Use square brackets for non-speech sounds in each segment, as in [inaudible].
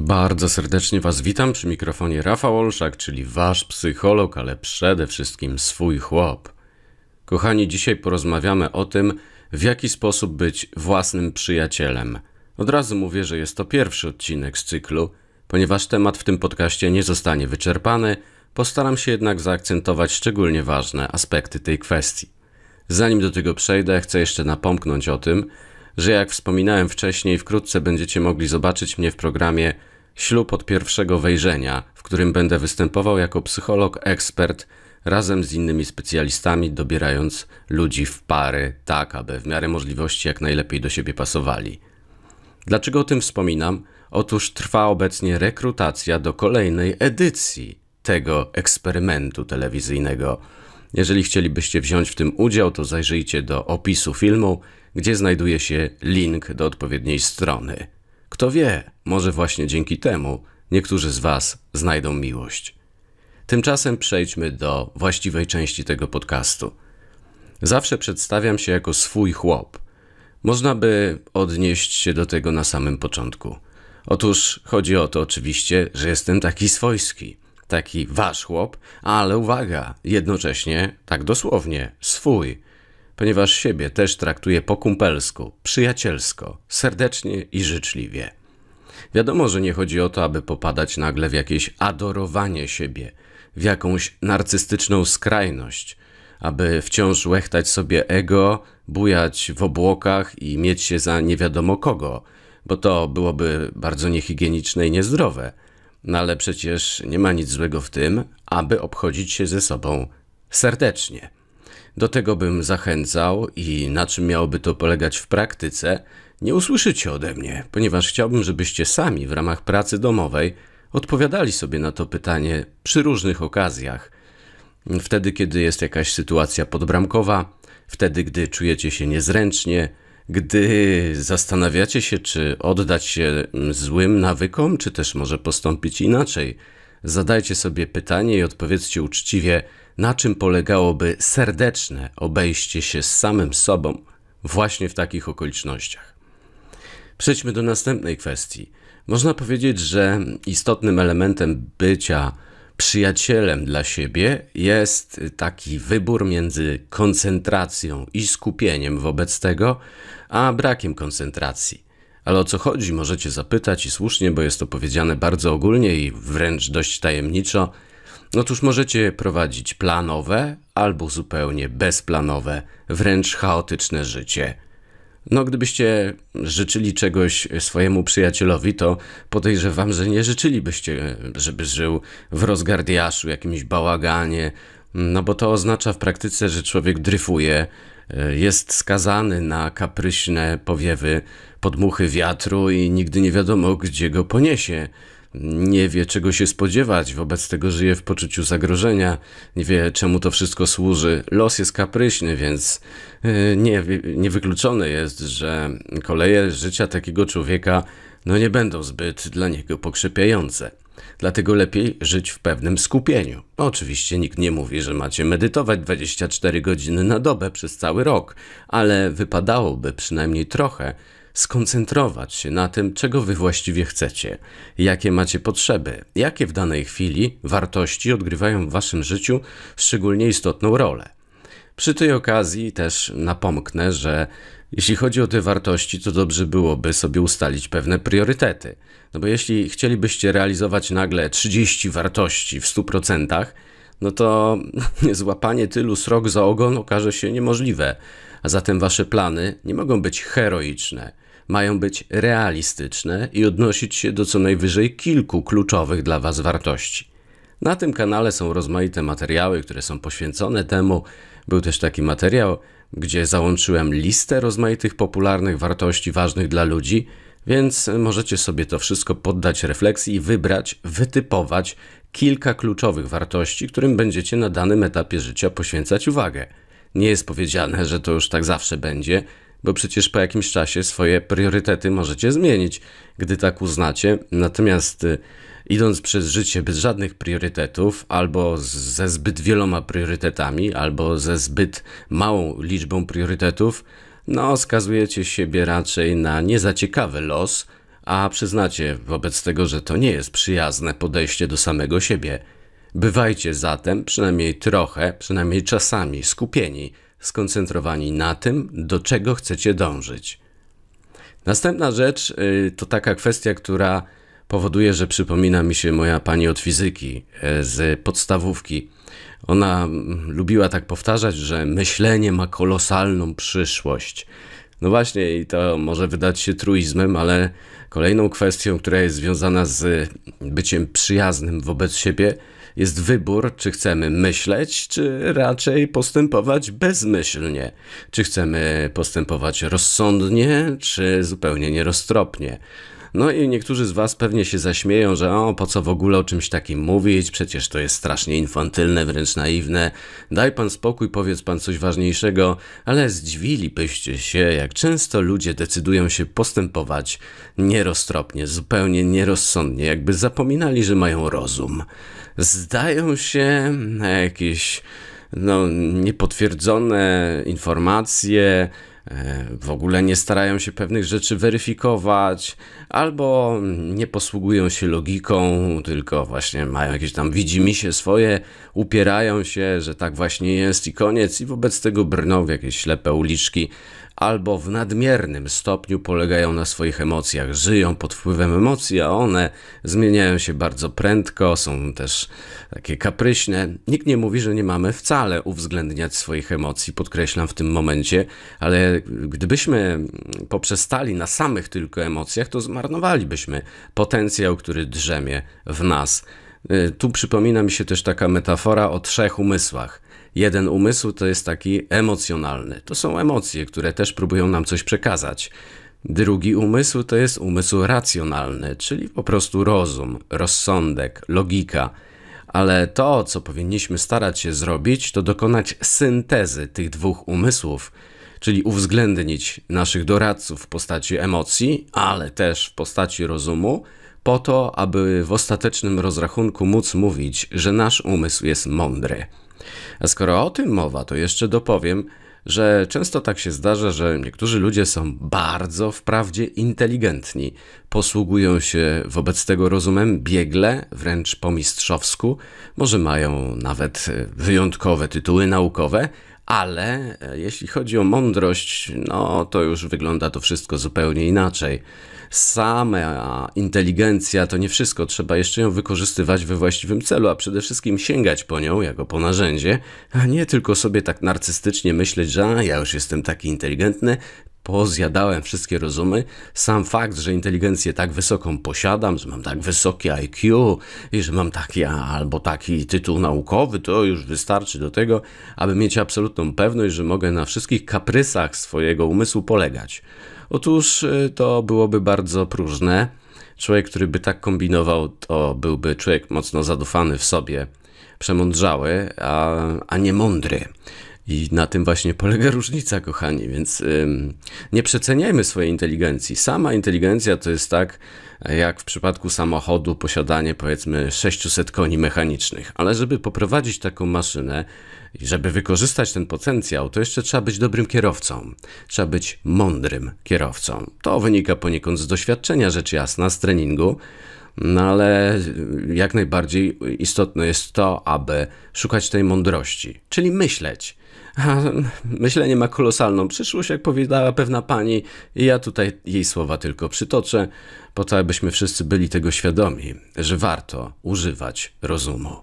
Bardzo serdecznie Was witam przy mikrofonie Rafał Olszak, czyli Wasz psycholog, ale przede wszystkim swój chłop. Kochani, dzisiaj porozmawiamy o tym, w jaki sposób być własnym przyjacielem. Od razu mówię, że jest to pierwszy odcinek z cyklu, ponieważ temat w tym podcaście nie zostanie wyczerpany, postaram się jednak zaakcentować szczególnie ważne aspekty tej kwestii. Zanim do tego przejdę, chcę jeszcze napomknąć o tym, że jak wspominałem wcześniej, wkrótce będziecie mogli zobaczyć mnie w programie Ślub od pierwszego wejrzenia, w którym będę występował jako psycholog ekspert razem z innymi specjalistami, dobierając ludzi w pary, tak aby w miarę możliwości jak najlepiej do siebie pasowali. Dlaczego o tym wspominam? Otóż trwa obecnie rekrutacja do kolejnej edycji tego eksperymentu telewizyjnego. Jeżeli chcielibyście wziąć w tym udział, to zajrzyjcie do opisu filmu gdzie znajduje się link do odpowiedniej strony. Kto wie, może właśnie dzięki temu niektórzy z Was znajdą miłość. Tymczasem przejdźmy do właściwej części tego podcastu. Zawsze przedstawiam się jako swój chłop. Można by odnieść się do tego na samym początku. Otóż chodzi o to oczywiście, że jestem taki swojski, taki wasz chłop, ale uwaga, jednocześnie tak dosłownie swój ponieważ siebie też traktuje po kumpelsku, przyjacielsko, serdecznie i życzliwie. Wiadomo, że nie chodzi o to, aby popadać nagle w jakieś adorowanie siebie, w jakąś narcystyczną skrajność, aby wciąż łechtać sobie ego, bujać w obłokach i mieć się za nie wiadomo kogo, bo to byłoby bardzo niehigieniczne i niezdrowe. No ale przecież nie ma nic złego w tym, aby obchodzić się ze sobą serdecznie. Do tego bym zachęcał i na czym miałoby to polegać w praktyce, nie usłyszycie ode mnie, ponieważ chciałbym, żebyście sami w ramach pracy domowej odpowiadali sobie na to pytanie przy różnych okazjach. Wtedy, kiedy jest jakaś sytuacja podbramkowa, wtedy, gdy czujecie się niezręcznie, gdy zastanawiacie się, czy oddać się mm, złym nawykom, czy też może postąpić inaczej. Zadajcie sobie pytanie i odpowiedzcie uczciwie, na czym polegałoby serdeczne obejście się z samym sobą właśnie w takich okolicznościach. Przejdźmy do następnej kwestii. Można powiedzieć, że istotnym elementem bycia przyjacielem dla siebie jest taki wybór między koncentracją i skupieniem wobec tego, a brakiem koncentracji. Ale o co chodzi, możecie zapytać i słusznie, bo jest to powiedziane bardzo ogólnie i wręcz dość tajemniczo, no cóż, możecie prowadzić planowe albo zupełnie bezplanowe, wręcz chaotyczne życie. No, gdybyście życzyli czegoś swojemu przyjacielowi, to podejrzewam, że nie życzylibyście, żeby żył w rozgardiaszu, jakimś bałaganie, no bo to oznacza w praktyce, że człowiek dryfuje, e, jest skazany na kapryśne powiewy, podmuchy wiatru i nigdy nie wiadomo, gdzie go poniesie nie wie, czego się spodziewać, wobec tego żyje w poczuciu zagrożenia, nie wie, czemu to wszystko służy. Los jest kapryśny, więc y, nie, niewykluczone jest, że koleje życia takiego człowieka no nie będą zbyt dla niego pokrzepiające. Dlatego lepiej żyć w pewnym skupieniu. Oczywiście nikt nie mówi, że macie medytować 24 godziny na dobę przez cały rok, ale wypadałoby przynajmniej trochę skoncentrować się na tym, czego wy właściwie chcecie, jakie macie potrzeby, jakie w danej chwili wartości odgrywają w waszym życiu szczególnie istotną rolę. Przy tej okazji też napomknę, że jeśli chodzi o te wartości, to dobrze byłoby sobie ustalić pewne priorytety. No bo jeśli chcielibyście realizować nagle 30 wartości w 100%, no to [laughs] złapanie tylu srok za ogon okaże się niemożliwe, a zatem wasze plany nie mogą być heroiczne mają być realistyczne i odnosić się do co najwyżej kilku kluczowych dla Was wartości. Na tym kanale są rozmaite materiały, które są poświęcone temu. Był też taki materiał, gdzie załączyłem listę rozmaitych popularnych wartości ważnych dla ludzi, więc możecie sobie to wszystko poddać refleksji i wybrać, wytypować kilka kluczowych wartości, którym będziecie na danym etapie życia poświęcać uwagę. Nie jest powiedziane, że to już tak zawsze będzie, bo przecież po jakimś czasie swoje priorytety możecie zmienić, gdy tak uznacie. Natomiast y, idąc przez życie bez żadnych priorytetów, albo ze zbyt wieloma priorytetami, albo ze zbyt małą liczbą priorytetów, no skazujecie siebie raczej na niezaciekawy los, a przyznacie wobec tego, że to nie jest przyjazne podejście do samego siebie. Bywajcie zatem przynajmniej trochę, przynajmniej czasami skupieni skoncentrowani na tym, do czego chcecie dążyć. Następna rzecz y, to taka kwestia, która powoduje, że przypomina mi się moja pani od fizyki y, z podstawówki. Ona mm, lubiła tak powtarzać, że myślenie ma kolosalną przyszłość. No właśnie, i to może wydać się truizmem, ale kolejną kwestią, która jest związana z byciem przyjaznym wobec siebie, jest wybór, czy chcemy myśleć, czy raczej postępować bezmyślnie. Czy chcemy postępować rozsądnie, czy zupełnie nieroztropnie. No i niektórzy z Was pewnie się zaśmieją, że o, po co w ogóle o czymś takim mówić, przecież to jest strasznie infantylne, wręcz naiwne. Daj Pan spokój, powiedz Pan coś ważniejszego, ale zdziwilibyście się, jak często ludzie decydują się postępować nieroztropnie, zupełnie nierozsądnie, jakby zapominali, że mają rozum zdają się na jakieś no, niepotwierdzone informacje, e, w ogóle nie starają się pewnych rzeczy weryfikować, albo nie posługują się logiką, tylko właśnie mają jakieś tam się swoje, upierają się, że tak właśnie jest i koniec, i wobec tego brną w jakieś ślepe uliczki, albo w nadmiernym stopniu polegają na swoich emocjach, żyją pod wpływem emocji, a one zmieniają się bardzo prędko, są też takie kapryśne. Nikt nie mówi, że nie mamy wcale uwzględniać swoich emocji, podkreślam w tym momencie, ale gdybyśmy poprzestali na samych tylko emocjach, to zmarnowalibyśmy potencjał, który drzemie w nas. Y, tu przypomina mi się też taka metafora o trzech umysłach – Jeden umysł to jest taki emocjonalny. To są emocje, które też próbują nam coś przekazać. Drugi umysł to jest umysł racjonalny, czyli po prostu rozum, rozsądek, logika. Ale to, co powinniśmy starać się zrobić, to dokonać syntezy tych dwóch umysłów, czyli uwzględnić naszych doradców w postaci emocji, ale też w postaci rozumu, po to, aby w ostatecznym rozrachunku móc mówić, że nasz umysł jest mądry. A skoro o tym mowa, to jeszcze dopowiem, że często tak się zdarza, że niektórzy ludzie są bardzo wprawdzie inteligentni, posługują się wobec tego rozumem biegle, wręcz po mistrzowsku, może mają nawet e, wyjątkowe tytuły naukowe, ale e, jeśli chodzi o mądrość, no to już wygląda to wszystko zupełnie inaczej. Sama inteligencja to nie wszystko, trzeba jeszcze ją wykorzystywać we właściwym celu, a przede wszystkim sięgać po nią jako po narzędzie, a nie tylko sobie tak narcystycznie myśleć, że ja już jestem taki inteligentny, pozjadałem wszystkie rozumy. Sam fakt, że inteligencję tak wysoką posiadam, że mam tak wysokie IQ i że mam taki albo taki tytuł naukowy, to już wystarczy do tego, aby mieć absolutną pewność, że mogę na wszystkich kaprysach swojego umysłu polegać. Otóż e, to byłoby bardzo próżne. Człowiek, który by tak kombinował, to byłby człowiek mocno zadufany w sobie, przemądrzały, a, a nie mądry. I na tym właśnie polega różnica, kochani, więc ym, nie przeceniajmy swojej inteligencji. Sama inteligencja to jest tak, jak w przypadku samochodu, posiadanie powiedzmy 600 koni mechanicznych. Ale żeby poprowadzić taką maszynę i żeby wykorzystać ten potencjał, to jeszcze trzeba być dobrym kierowcą. Trzeba być mądrym kierowcą. To wynika poniekąd z doświadczenia, rzecz jasna, z treningu. No ale jak najbardziej istotne jest to, aby szukać tej mądrości, czyli myśleć, [laughs] Myślenie ma kolosalną przyszłość, jak powiedziała pewna pani, i ja tutaj jej słowa tylko przytoczę, po to, abyśmy wszyscy byli tego świadomi, że warto używać rozumu.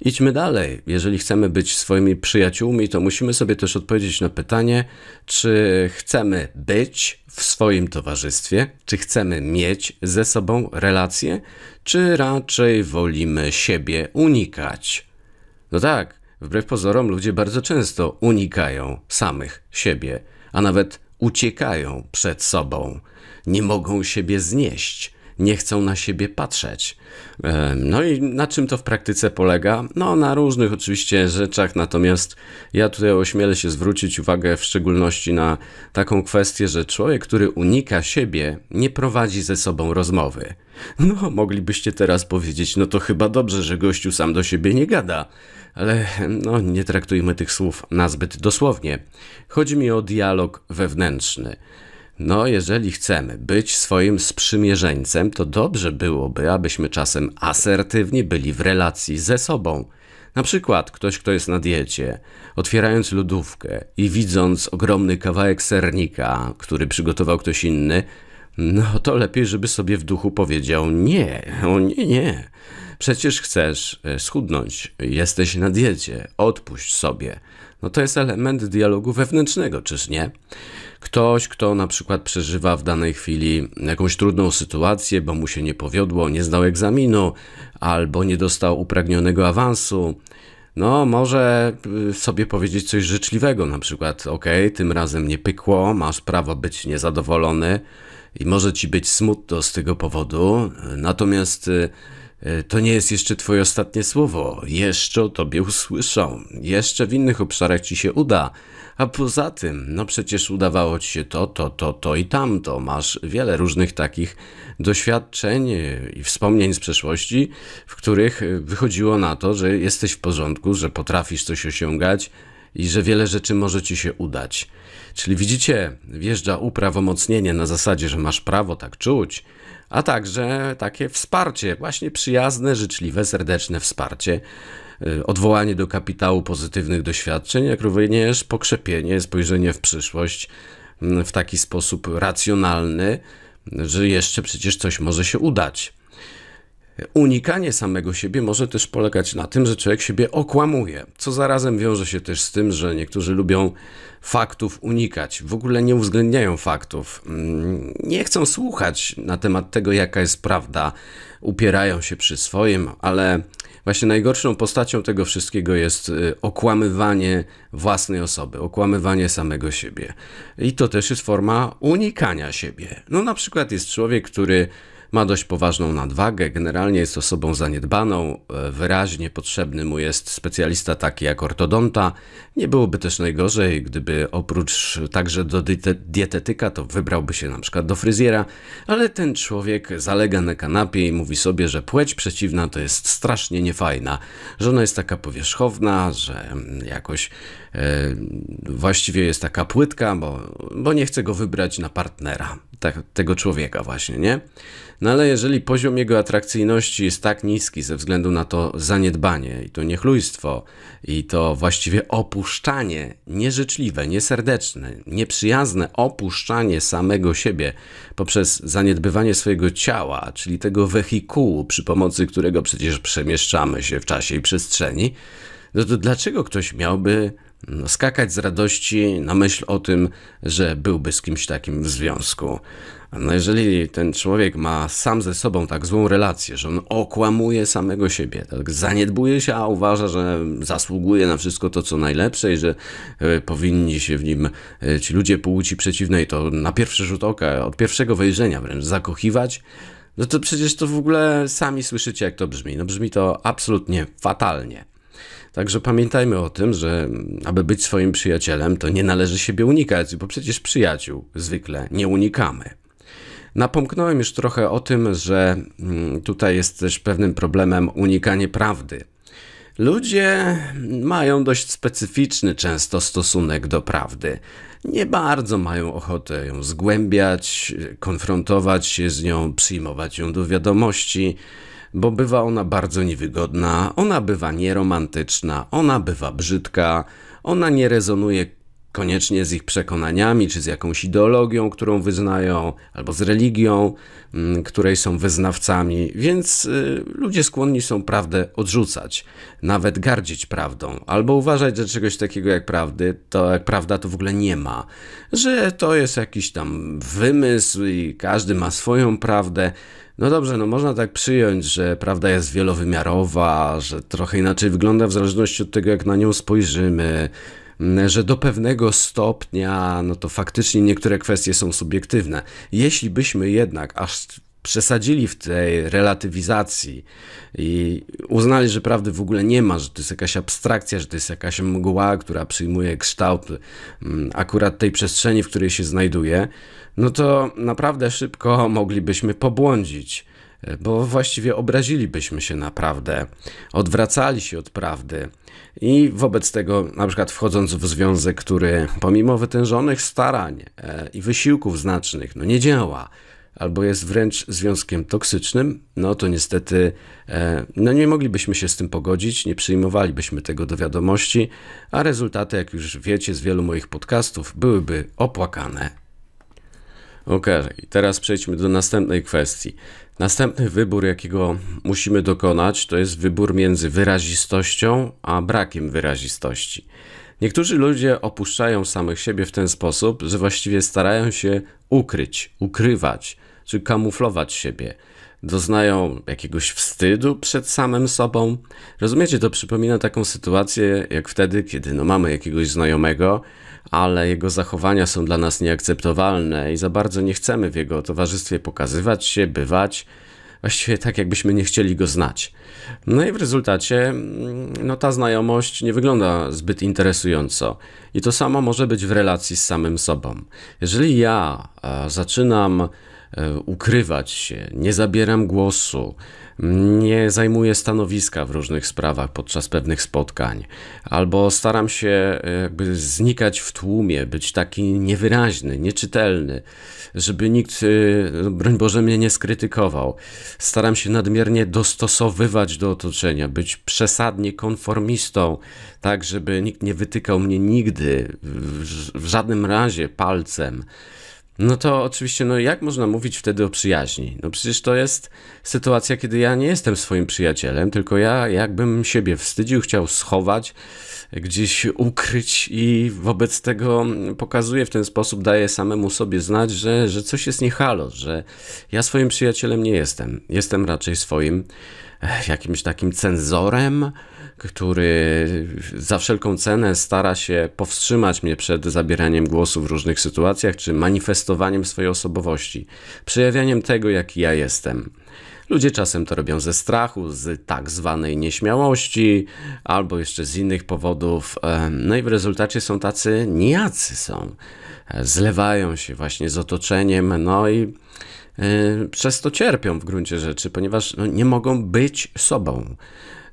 Idźmy dalej. Jeżeli chcemy być swoimi przyjaciółmi, to musimy sobie też odpowiedzieć na pytanie, czy chcemy być w swoim towarzystwie, czy chcemy mieć ze sobą relacje, czy raczej wolimy siebie unikać. No tak, Wbrew pozorom, ludzie bardzo często unikają samych siebie, a nawet uciekają przed sobą, nie mogą siebie znieść, nie chcą na siebie patrzeć. No i na czym to w praktyce polega? No na różnych oczywiście rzeczach, natomiast ja tutaj ośmielę się zwrócić uwagę w szczególności na taką kwestię, że człowiek, który unika siebie, nie prowadzi ze sobą rozmowy. No, moglibyście teraz powiedzieć, no to chyba dobrze, że gościu sam do siebie nie gada, ale no nie traktujmy tych słów nazbyt dosłownie. Chodzi mi o dialog wewnętrzny. No, jeżeli chcemy być swoim sprzymierzeńcem, to dobrze byłoby, abyśmy czasem asertywni byli w relacji ze sobą. Na przykład ktoś, kto jest na diecie, otwierając lodówkę i widząc ogromny kawałek sernika, który przygotował ktoś inny, no to lepiej, żeby sobie w duchu powiedział: Nie, o nie, nie. Przecież chcesz e, schudnąć, jesteś na diecie, odpuść sobie. No to jest element dialogu wewnętrznego, czyż nie? Ktoś, kto na przykład przeżywa w danej chwili jakąś trudną sytuację, bo mu się nie powiodło, nie zdał egzaminu albo nie dostał upragnionego awansu, no może y, sobie powiedzieć coś życzliwego, na przykład ok, tym razem nie pykło, masz prawo być niezadowolony i może ci być smutno z tego powodu, natomiast y, y, to nie jest jeszcze twoje ostatnie słowo, jeszcze o tobie usłyszą, jeszcze w innych obszarach ci się uda, a poza tym, no przecież udawało ci się to, to, to, to i tamto. Masz wiele różnych takich doświadczeń i wspomnień z przeszłości, w których wychodziło na to, że jesteś w porządku, że potrafisz coś osiągać i że wiele rzeczy może ci się udać. Czyli widzicie, wjeżdża uprawomocnienie na zasadzie, że masz prawo tak czuć, a także takie wsparcie, właśnie przyjazne, życzliwe, serdeczne wsparcie E, odwołanie do kapitału pozytywnych doświadczeń, jak również pokrzepienie, spojrzenie w przyszłość w taki sposób racjonalny, że jeszcze przecież coś może się udać. Unikanie samego siebie może też polegać na tym, że człowiek siebie okłamuje, co zarazem wiąże się też z tym, że niektórzy lubią faktów unikać, w ogóle nie uwzględniają faktów, nie chcą słuchać na temat tego, jaka jest prawda, upierają się przy swoim, ale Właśnie najgorszą postacią tego wszystkiego jest y, okłamywanie własnej osoby, okłamywanie samego siebie. I to też jest forma unikania siebie. No na przykład jest człowiek, który ma dość poważną nadwagę, generalnie jest osobą zaniedbaną, e, wyraźnie potrzebny mu jest specjalista taki jak ortodonta. Nie byłoby też najgorzej, gdyby oprócz także do dietetyka, to wybrałby się na przykład do fryzjera, ale ten człowiek zalega na kanapie i mówi sobie, że płeć przeciwna to jest strasznie niefajna, że ona jest taka powierzchowna, że jakoś E, właściwie jest taka płytka, bo, bo nie chce go wybrać na partnera, tak, tego człowieka właśnie, nie? No ale jeżeli poziom jego atrakcyjności jest tak niski ze względu na to zaniedbanie i to niechlujstwo i to właściwie opuszczanie nieżyczliwe, nieserdeczne, nieprzyjazne opuszczanie samego siebie poprzez zaniedbywanie swojego ciała, czyli tego wehikułu, przy pomocy którego przecież przemieszczamy się w czasie i przestrzeni, no to dlaczego ktoś miałby no, skakać z radości na myśl o tym, że byłby z kimś takim w związku. No jeżeli ten człowiek ma sam ze sobą tak złą relację, że on okłamuje samego siebie, tak zaniedbuje się, a uważa, że zasługuje na wszystko to, co najlepsze i że e, powinni się w nim e, ci ludzie płci przeciwnej to na pierwszy rzut oka, od pierwszego wejrzenia wręcz zakochiwać, no to przecież to w ogóle sami słyszycie, jak to brzmi. No brzmi to absolutnie fatalnie. Także pamiętajmy o tym, że mm, aby być swoim przyjacielem, to nie należy siebie unikać, bo przecież przyjaciół zwykle nie unikamy. Napomknąłem już trochę o tym, że mm, tutaj jest też pewnym problemem unikanie prawdy. Ludzie mają dość specyficzny często stosunek do prawdy. Nie bardzo mają ochotę ją zgłębiać, konfrontować się z nią, przyjmować ją do wiadomości bo bywa ona bardzo niewygodna, ona bywa nieromantyczna, ona bywa brzydka, ona nie rezonuje koniecznie z ich przekonaniami, czy z jakąś ideologią, którą wyznają, albo z religią, mm, której są wyznawcami, więc y, ludzie skłonni są prawdę odrzucać, nawet gardzić prawdą, albo uważać, że czegoś takiego jak prawdy, to jak prawda to w ogóle nie ma, że to jest jakiś tam wymysł i każdy ma swoją prawdę. No dobrze, no można tak przyjąć, że prawda jest wielowymiarowa, że trochę inaczej wygląda w zależności od tego, jak na nią spojrzymy, mm, że do pewnego stopnia, no to faktycznie niektóre kwestie są subiektywne. Jeśli byśmy jednak aż przesadzili w tej relatywizacji i uznali, że prawdy w ogóle nie ma, że to jest jakaś abstrakcja, że to jest jakaś mgła, która przyjmuje kształt mm, akurat tej przestrzeni, w której się znajduje, no to naprawdę szybko moglibyśmy pobłądzić, bo właściwie obrazilibyśmy się naprawdę, odwracali się od prawdy. I wobec tego, na przykład wchodząc w związek, który pomimo wytężonych starań e, i wysiłków znacznych, no nie działa, albo jest wręcz związkiem toksycznym, no to niestety e, no nie moglibyśmy się z tym pogodzić, nie przyjmowalibyśmy tego do wiadomości, a rezultaty, jak już wiecie z wielu moich podcastów, byłyby opłakane. Okej, okay, teraz przejdźmy do następnej kwestii. Następny wybór, jakiego musimy dokonać, to jest wybór między wyrazistością a brakiem wyrazistości. Niektórzy ludzie opuszczają samych siebie w ten sposób, że właściwie starają się ukryć, ukrywać czy kamuflować siebie doznają jakiegoś wstydu przed samym sobą. Rozumiecie, to przypomina taką sytuację jak wtedy, kiedy no, mamy jakiegoś znajomego, ale jego zachowania są dla nas nieakceptowalne i za bardzo nie chcemy w jego towarzystwie pokazywać się, bywać. Właściwie tak, jakbyśmy nie chcieli go znać. No i w rezultacie no, ta znajomość nie wygląda zbyt interesująco. I to samo może być w relacji z samym sobą. Jeżeli ja e, zaczynam E, ukrywać się, nie zabieram głosu, nie zajmuję stanowiska w różnych sprawach podczas pewnych spotkań, albo staram się e, jakby znikać w tłumie, być taki niewyraźny, nieczytelny, żeby nikt, e, no, broń Boże, mnie nie skrytykował. Staram się nadmiernie dostosowywać do otoczenia, być przesadnie konformistą, tak żeby nikt nie wytykał mnie nigdy, w żadnym razie palcem no to oczywiście, no jak można mówić wtedy o przyjaźni? No przecież to jest sytuacja, kiedy ja nie jestem swoim przyjacielem, tylko ja jakbym siebie wstydził, chciał schować, gdzieś ukryć i wobec tego pokazuję w ten sposób, daję samemu sobie znać, że, że coś jest nie halo, że ja swoim przyjacielem nie jestem. Jestem raczej swoim e, jakimś takim cenzorem, który za wszelką cenę stara się powstrzymać mnie przed zabieraniem głosu w różnych sytuacjach czy manifestowaniem swojej osobowości, przejawianiem tego, jaki ja jestem. Ludzie czasem to robią ze strachu, z tak zwanej nieśmiałości, albo jeszcze z innych powodów. No i w rezultacie są tacy nijacy są. Zlewają się właśnie z otoczeniem, no i y, przez to cierpią w gruncie rzeczy, ponieważ no, nie mogą być sobą.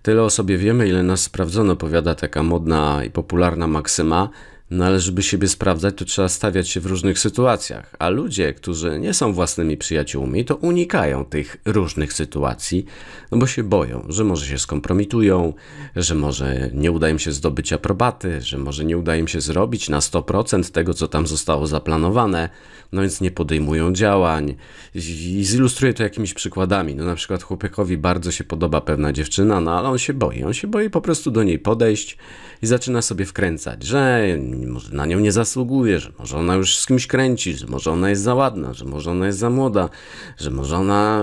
Tyle o sobie wiemy, ile nas sprawdzono, powiada taka modna i popularna maksyma. No ale żeby siebie sprawdzać, to trzeba stawiać się w różnych sytuacjach, a ludzie, którzy nie są własnymi przyjaciółmi, to unikają tych różnych sytuacji, no bo się boją, że może się skompromitują, że może nie uda im się zdobyć aprobaty, że może nie uda im się zrobić na 100% tego, co tam zostało zaplanowane, no więc nie podejmują działań. I zilustruję to jakimiś przykładami. No na przykład chłopakowi bardzo się podoba pewna dziewczyna, no ale on się boi. On się boi po prostu do niej podejść i zaczyna sobie wkręcać, że może na nią nie zasługuje, że może ona już z kimś kręci, że może ona jest za ładna, że może ona jest za młoda, że może ona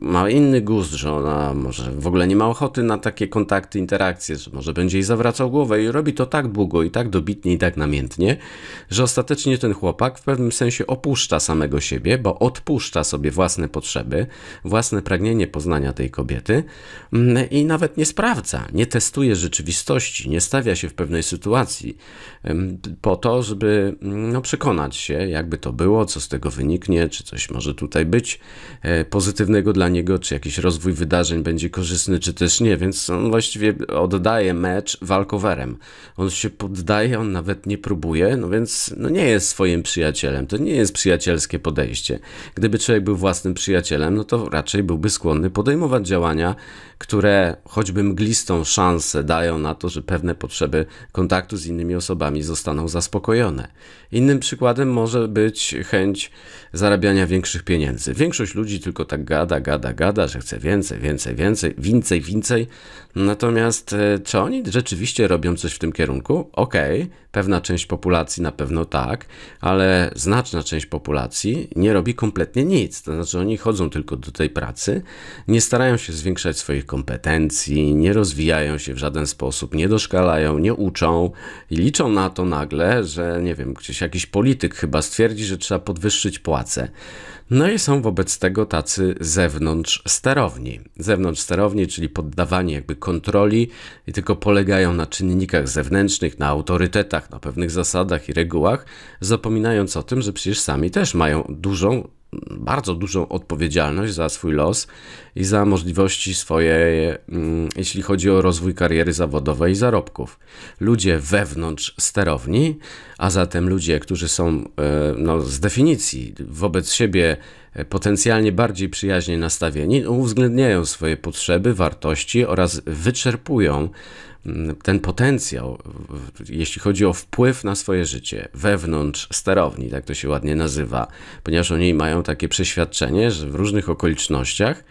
ma inny gust, że ona może w ogóle nie ma ochoty na takie kontakty, interakcje, że może będzie jej zawracał głowę i robi to tak długo i tak dobitnie i tak namiętnie, że ostatecznie ten chłopak w pewnym sensie opuszcza odpuszcza samego siebie, bo odpuszcza sobie własne potrzeby, własne pragnienie poznania tej kobiety mm, i nawet nie sprawdza, nie testuje rzeczywistości, nie stawia się w pewnej sytuacji mm, po to, żeby mm, no, przekonać się, jakby to było, co z tego wyniknie, czy coś może tutaj być e, pozytywnego dla niego, czy jakiś rozwój wydarzeń będzie korzystny, czy też nie, więc on właściwie oddaje mecz walkowerem. On się poddaje, on nawet nie próbuje, no więc no, nie jest swoim przyjacielem, to nie jest przyjacielskie podejście. Gdyby człowiek był własnym przyjacielem, no to raczej byłby skłonny podejmować działania, które choćby mglistą szansę dają na to, że pewne potrzeby kontaktu z innymi osobami zostaną zaspokojone. Innym przykładem może być chęć zarabiania większych pieniędzy. Większość ludzi tylko tak gada, gada, gada, że chce więcej, więcej, więcej, więcej, więcej. Natomiast e, czy oni rzeczywiście robią coś w tym kierunku? Okej, okay, pewna część populacji na pewno tak, ale znaczna część część populacji nie robi kompletnie nic. To znaczy, oni chodzą tylko do tej pracy, nie starają się zwiększać swoich kompetencji, nie rozwijają się w żaden sposób, nie doszkalają, nie uczą i liczą na to nagle, że nie wiem, gdzieś jakiś polityk chyba stwierdzi, że trzeba podwyższyć płace. No i są wobec tego tacy zewnątrz sterowni. Zewnątrz sterowni, czyli poddawani jakby kontroli i tylko polegają na czynnikach zewnętrznych, na autorytetach, na pewnych zasadach i regułach, zapominając o tym, że przecież sami też mają dużą bardzo dużą odpowiedzialność za swój los i za możliwości swoje, mm, jeśli chodzi o rozwój kariery zawodowej i zarobków. Ludzie wewnątrz sterowni, a zatem ludzie, którzy są e, no, z definicji wobec siebie e, potencjalnie bardziej przyjaźnie nastawieni, uwzględniają swoje potrzeby, wartości oraz wyczerpują ten potencjał, jeśli chodzi o wpływ na swoje życie wewnątrz sterowni, tak to się ładnie nazywa, ponieważ oni mają takie przeświadczenie, że w różnych okolicznościach,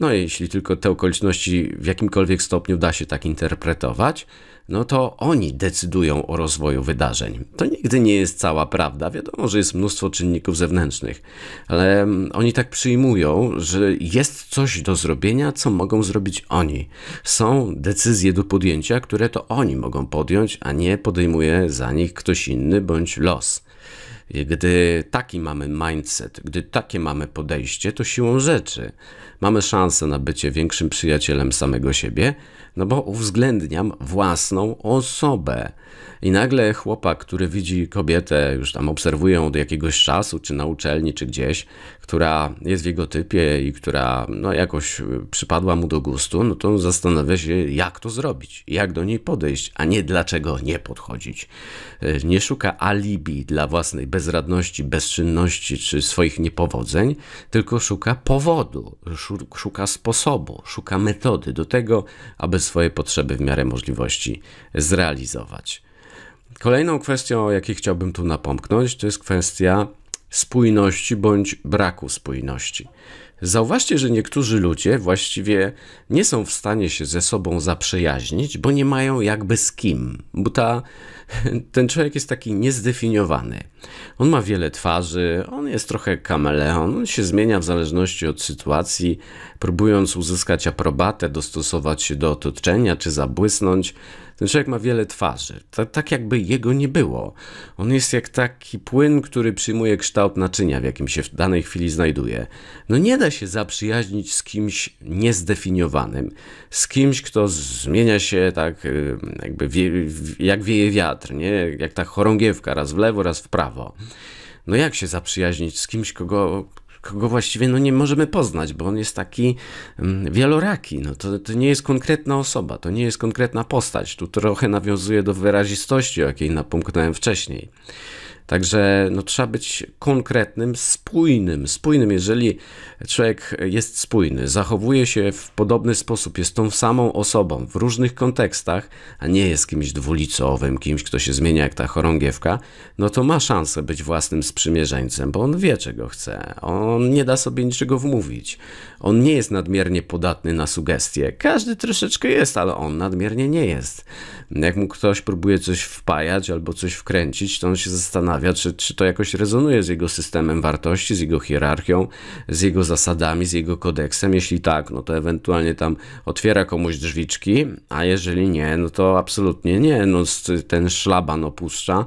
no jeśli tylko te okoliczności w jakimkolwiek stopniu da się tak interpretować, no to oni decydują o rozwoju wydarzeń. To nigdy nie jest cała prawda. Wiadomo, że jest mnóstwo czynników zewnętrznych, ale mm, oni tak przyjmują, że jest coś do zrobienia, co mogą zrobić oni. Są decyzje do podjęcia, które to oni mogą podjąć, a nie podejmuje za nich ktoś inny bądź los. Gdy taki mamy mindset, gdy takie mamy podejście, to siłą rzeczy mamy szansę na bycie większym przyjacielem samego siebie, no bo uwzględniam własną osobę. I nagle chłopak, który widzi kobietę, już tam obserwuje od jakiegoś czasu, czy na uczelni, czy gdzieś, która jest w jego typie i która no, jakoś y, przypadła mu do gustu, no to zastanawia się, jak to zrobić, jak do niej podejść, a nie dlaczego nie podchodzić. Y, nie szuka alibi dla własnej bezradności, bezczynności czy swoich niepowodzeń, tylko szuka powodu, szuka sposobu, szuka metody do tego, aby swoje potrzeby w miarę możliwości zrealizować. Kolejną kwestią, o jakiej chciałbym tu napomknąć, to jest kwestia spójności bądź braku spójności. Zauważcie, że niektórzy ludzie właściwie nie są w stanie się ze sobą zaprzyjaźnić, bo nie mają jakby z kim, bo ta, [laughs] ten człowiek jest taki niezdefiniowany. On ma wiele twarzy, on jest trochę kameleon, on się zmienia w zależności od sytuacji, próbując uzyskać aprobatę, dostosować się do otoczenia czy zabłysnąć. Ten człowiek ma wiele twarzy, tak jakby jego nie było. On jest jak taki płyn, który przyjmuje kształt naczynia, w jakim się w danej chwili znajduje. No nie da się zaprzyjaźnić z kimś niezdefiniowanym, z kimś, kto zmienia się tak jakby wie, jak wieje wiatr, nie? jak ta chorągiewka, raz w lewo, raz w prawo. No jak się zaprzyjaźnić z kimś, kogo, kogo właściwie no, nie możemy poznać, bo on jest taki mm, wieloraki. No, to, to nie jest konkretna osoba, to nie jest konkretna postać. Tu trochę nawiązuje do wyrazistości, o jakiej napomknąłem wcześniej. Także no, trzeba być konkretnym, spójnym. Spójnym, jeżeli człowiek jest spójny, zachowuje się w podobny sposób, jest tą samą osobą w różnych kontekstach, a nie jest kimś dwulicowym, kimś, kto się zmienia jak ta chorągiewka, no to ma szansę być własnym sprzymierzeńcem, bo on wie, czego chce. On nie da sobie niczego wmówić. On nie jest nadmiernie podatny na sugestie. Każdy troszeczkę jest, ale on nadmiernie nie jest. Jak mu ktoś próbuje coś wpajać albo coś wkręcić, to on się zastanawia, zastanawia, czy, czy to jakoś rezonuje z jego systemem wartości, z jego hierarchią, z jego zasadami, z jego kodeksem. Jeśli tak, no to ewentualnie tam otwiera komuś drzwiczki, a jeżeli nie, no to absolutnie nie. No, ten szlaban opuszcza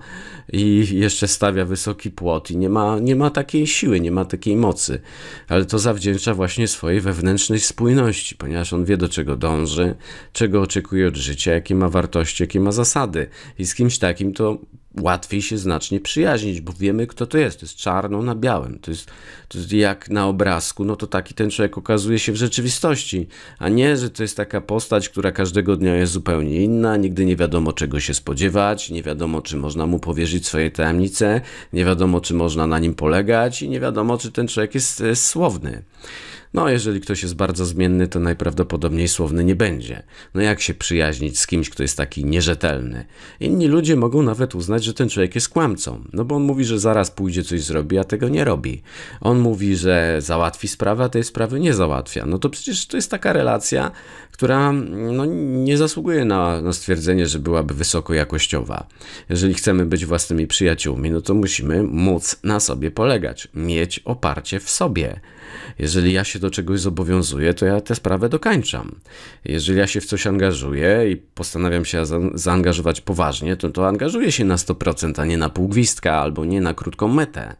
i jeszcze stawia wysoki płot i nie ma, nie ma takiej siły, nie ma takiej mocy. Ale to zawdzięcza właśnie swojej wewnętrznej spójności, ponieważ on wie do czego dąży, czego oczekuje od życia, jakie ma wartości, jakie ma zasady. I z kimś takim to łatwiej się znacznie przyjaźnić, bo wiemy, kto to jest. To jest czarno na białym. To jest, to jest jak na obrazku, no to taki ten człowiek okazuje się w rzeczywistości, a nie, że to jest taka postać, która każdego dnia jest zupełnie inna, nigdy nie wiadomo, czego się spodziewać, nie wiadomo, czy można mu powierzyć swoje tajemnice, nie wiadomo, czy można na nim polegać i nie wiadomo, czy ten człowiek jest, jest słowny. No, jeżeli ktoś jest bardzo zmienny, to najprawdopodobniej słowny nie będzie. No, jak się przyjaźnić z kimś, kto jest taki nierzetelny? Inni ludzie mogą nawet uznać, że ten człowiek jest kłamcą, no bo on mówi, że zaraz pójdzie coś zrobi, a tego nie robi. On mówi, że załatwi sprawę, a tej sprawy nie załatwia. No to przecież to jest taka relacja, która no, nie zasługuje na, na stwierdzenie, że byłaby jakościowa. Jeżeli chcemy być własnymi przyjaciółmi, no to musimy móc na sobie polegać, mieć oparcie w sobie. Jeżeli ja się się do czegoś zobowiązuję, to ja tę sprawę dokańczam. Jeżeli ja się w coś angażuję i postanawiam się zaangażować poważnie, to, to angażuję się na 100%, a nie na pół albo nie na krótką metę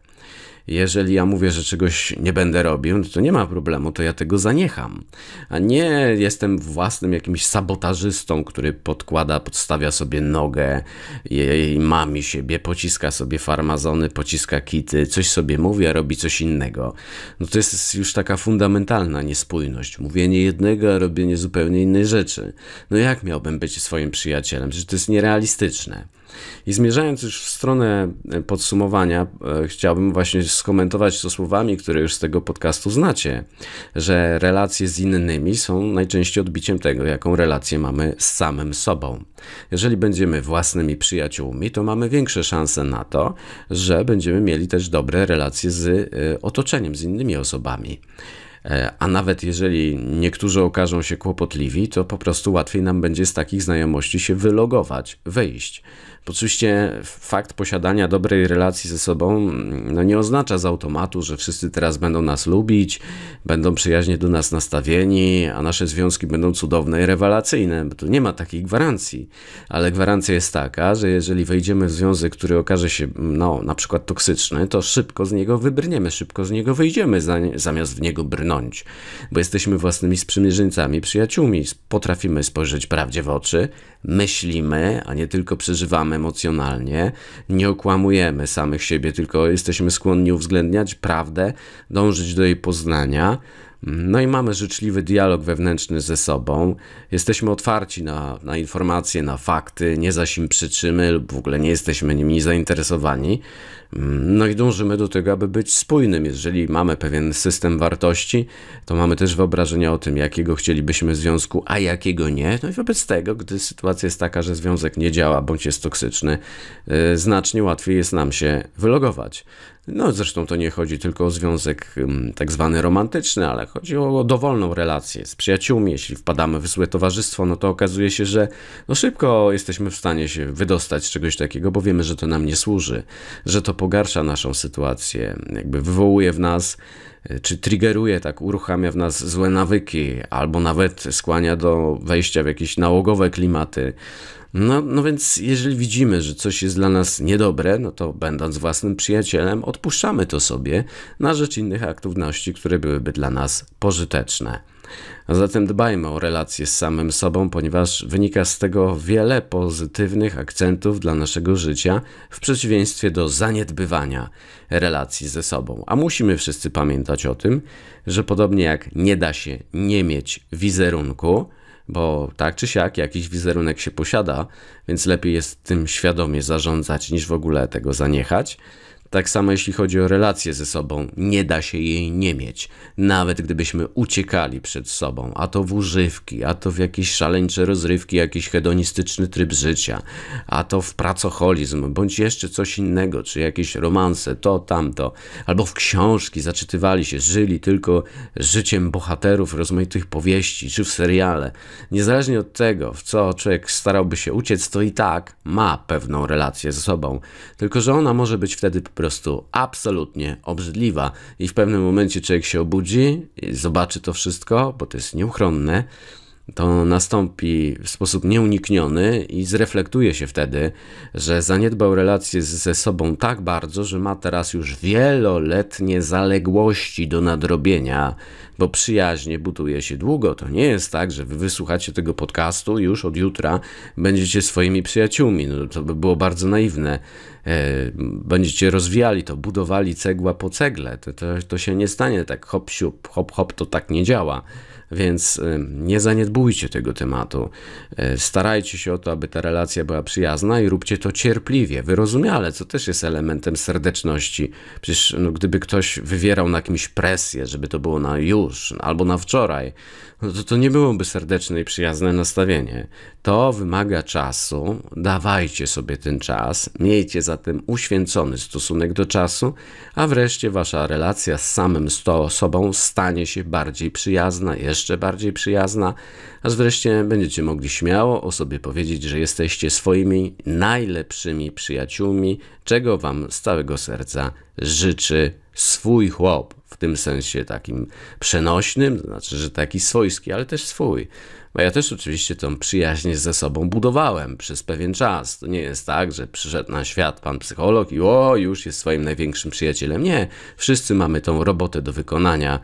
jeżeli ja mówię, że czegoś nie będę robił, no to nie ma problemu, to ja tego zaniecham. A nie jestem własnym jakimś sabotażystą, który podkłada, podstawia sobie nogę, jej mami siebie, pociska sobie farmazony, pociska kity, coś sobie mówi, a robi coś innego. No to jest już taka fundamentalna niespójność. Mówienie jednego, a robienie zupełnie innej rzeczy. No jak miałbym być swoim przyjacielem? Przecież to jest nierealistyczne. I zmierzając już w stronę e, podsumowania, e, chciałbym właśnie skomentować to słowami, które już z tego podcastu znacie, że relacje z innymi są najczęściej odbiciem tego, jaką relację mamy z samym sobą. Jeżeli będziemy własnymi przyjaciółmi, to mamy większe szanse na to, że będziemy mieli też dobre relacje z e, otoczeniem, z innymi osobami. A nawet jeżeli niektórzy okażą się kłopotliwi, to po prostu łatwiej nam będzie z takich znajomości się wylogować, wyjść. Oczywiście fakt posiadania dobrej relacji ze sobą mm, no nie oznacza z automatu, że wszyscy teraz będą nas lubić, będą przyjaźnie do nas nastawieni, a nasze związki będą cudowne i rewelacyjne, bo tu nie ma takiej gwarancji. Ale gwarancja jest taka, że jeżeli wejdziemy w związek, który okaże się mm, no, na przykład toksyczny, to szybko z niego wybrniemy, szybko z niego wyjdziemy, zamiast w niego brnąć, bo jesteśmy własnymi sprzymierzeńcami, przyjaciółmi, potrafimy spojrzeć prawdzie w oczy, myślimy, a nie tylko przeżywamy emocjonalnie, nie okłamujemy samych siebie, tylko jesteśmy skłonni uwzględniać prawdę, dążyć do jej poznania, no i mamy życzliwy dialog wewnętrzny ze sobą. Jesteśmy otwarci na, na informacje, na fakty, nie zaś im przyczymy lub w ogóle nie jesteśmy nimi zainteresowani. Mm, no i dążymy do tego, aby być spójnym. Jeżeli mamy pewien system wartości, to mamy też wyobrażenia o tym, jakiego chcielibyśmy związku, a jakiego nie. No i wobec tego, gdy sytuacja jest taka, że związek nie działa bądź jest toksyczny, y, znacznie łatwiej jest nam się wylogować. No zresztą to nie chodzi tylko o związek tak zwany romantyczny, ale chodzi o dowolną relację z przyjaciółmi. Jeśli wpadamy w złe towarzystwo, no to okazuje się, że no szybko jesteśmy w stanie się wydostać z czegoś takiego, bo wiemy, że to nam nie służy, że to pogarsza naszą sytuację, jakby wywołuje w nas E, czy triggeruje, tak uruchamia w nas złe nawyki, albo nawet skłania do wejścia w jakieś nałogowe klimaty. No, no więc jeżeli widzimy, że coś jest dla nas niedobre, no to będąc własnym przyjacielem, odpuszczamy to sobie na rzecz innych aktywności, które byłyby dla nas pożyteczne. A zatem dbajmy o relacje z samym sobą, ponieważ wynika z tego wiele pozytywnych akcentów dla naszego życia, w przeciwieństwie do zaniedbywania relacji ze sobą. A musimy wszyscy pamiętać o tym, że podobnie jak nie da się nie mieć wizerunku, bo tak czy siak jakiś wizerunek się posiada, więc lepiej jest tym świadomie zarządzać niż w ogóle tego zaniechać tak samo jeśli chodzi o relacje ze sobą, nie da się jej nie mieć, nawet gdybyśmy uciekali przed sobą, a to w używki, a to w jakieś szaleńcze rozrywki, jakiś hedonistyczny tryb życia, a to w pracocholizm, bądź jeszcze coś innego, czy jakieś romanse, to, tamto, albo w książki zaczytywali się, żyli tylko życiem bohaterów rozmaitych powieści, czy w seriale. Niezależnie od tego, w co człowiek starałby się uciec, to i tak ma pewną relację ze sobą, tylko że ona może być wtedy po prostu absolutnie obrzydliwa. I w pewnym momencie człowiek się obudzi, zobaczy to wszystko, bo to jest nieuchronne, to nastąpi w sposób nieunikniony i zreflektuje się wtedy, że zaniedbał relacje ze sobą tak bardzo, że ma teraz już wieloletnie zaległości do nadrobienia, bo przyjaźnie butuje się długo. To nie jest tak, że wy wysłuchacie tego podcastu i już od jutra będziecie swoimi przyjaciółmi. No, to by było bardzo naiwne. E, będziecie rozwijali to, budowali cegła po cegle, to, to, to się nie stanie tak hop siup, hop hop, to tak nie działa. Więc y, nie zaniedbujcie tego tematu. Y, starajcie się o to, aby ta relacja była przyjazna i róbcie to cierpliwie, wyrozumiale, co też jest elementem serdeczności. Przecież no, gdyby ktoś wywierał na kimś presję, żeby to było na już albo na wczoraj, no to to nie byłoby serdeczne i przyjazne nastawienie. To wymaga czasu, dawajcie sobie ten czas, miejcie zatem uświęcony stosunek do czasu, a wreszcie wasza relacja z samym sobą stanie się bardziej przyjazna, jeszcze jeszcze bardziej przyjazna, aż wreszcie będziecie mogli śmiało o sobie powiedzieć, że jesteście swoimi najlepszymi przyjaciółmi, czego Wam z całego serca życzy swój chłop, w tym sensie takim przenośnym, to znaczy, że taki swojski, ale też swój. Bo ja też oczywiście tą przyjaźń ze sobą budowałem przez pewien czas. To nie jest tak, że przyszedł na świat pan psycholog i o, już jest swoim największym przyjacielem. Nie, wszyscy mamy tą robotę do wykonania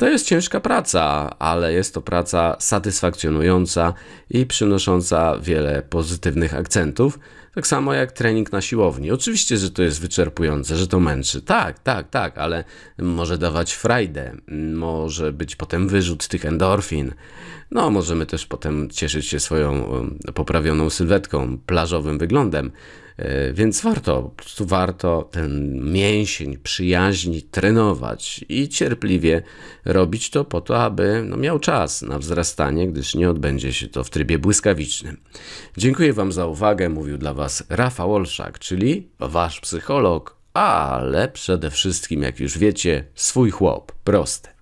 to jest ciężka praca, ale jest to praca satysfakcjonująca i przynosząca wiele pozytywnych akcentów. Tak samo jak trening na siłowni. Oczywiście, że to jest wyczerpujące, że to męczy. Tak, tak, tak, ale może dawać frajdę, może być potem wyrzut tych endorfin. No, możemy też potem cieszyć się swoją um, poprawioną sylwetką, plażowym wyglądem. E, więc warto, po prostu warto ten mięsień przyjaźni trenować i cierpliwie robić to po to, aby no, miał czas na wzrastanie, gdyż nie odbędzie się to w trybie błyskawicznym. Dziękuję Wam za uwagę, mówił dla Was Rafał Olszak, czyli Wasz psycholog, ale przede wszystkim, jak już wiecie, swój chłop, prosty.